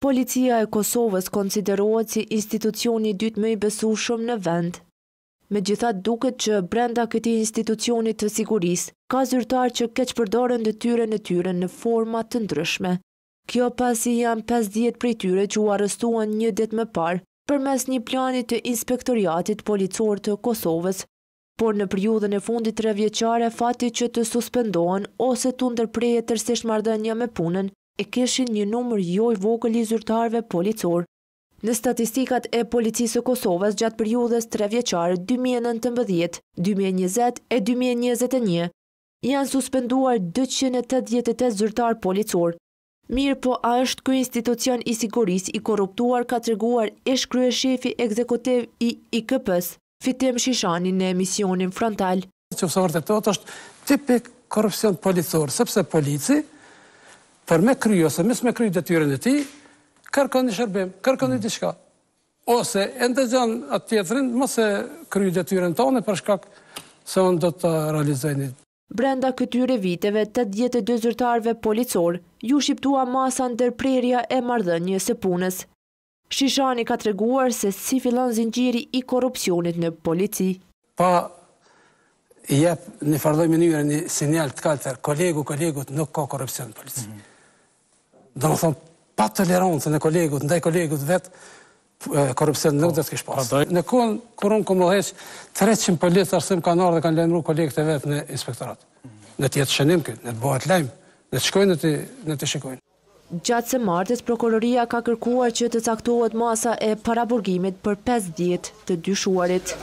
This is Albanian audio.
Policia e Kosovës konsiderohet si institucioni dytë më i besushëm në vend. Me gjithat duket që brenda këti institucionit të siguris, ka zyrtar që keq përdorën dhe tyre në tyre në format të ndryshme. Kjo pasi janë 50 prej tyre që u arrestuan një dit më parë, për mes një planit të inspektoriatit policor të Kosovës, por në periudhën e fundit të revjeqare fati që të suspendohen ose të ndërpreje tërsisht mardënja me punën, e kishin një numër joj vogël i zyrtarve policor. Në statistikat e policisë e Kosovës gjatë periudhës 3 vjeqarë 2019, 2020 e 2021, janë suspenduar 288 zyrtar policor. Mirë po a është kërë institucion i siguris i korruptuar ka të e ish shefi ekzekutiv i IKP-s, fitim Shishani në emisionin frontal. Qësë vërtetot është tipik korupcion policor, sepse polici, për me kry, ose mis me kryo detyren e ti, kërkën një shërbim, kërkën një diçka. Ose, endë gjënë atë tjetërin, mëse kryo detyren tonë, për shkak se onë do të realizojnë. Brenda këtyre viteve, të djetë dëzërtarve policor, ju shqiptua masa ndërprerja e mardhënje se punës. Shishani ka të reguar se si filan zingjiri i korupcionit në polici. Pa jep një farloj mënyre një sinjal të kalter, kolegu, kolegut, nuk ka korupcion në polici. Mhm dhe më thonë, pa tolerantë në kolegut, ndaj kolegut vetë, korupcion nuk dhe të kishë pasë. Po, në kohën, kur unë këmë dheqë, 300 policë arsim ka nërë dhe kanë lemru kolegët e vetë në inspektorat. Në të jetë shënim këtë, në të bëhet lejmë, në të shkojnë, në të shikojnë. Gjatë se martës, prokuroria ka kërkuar që të caktohet masa e paraburgimit për 5 djetë të dyshuarit.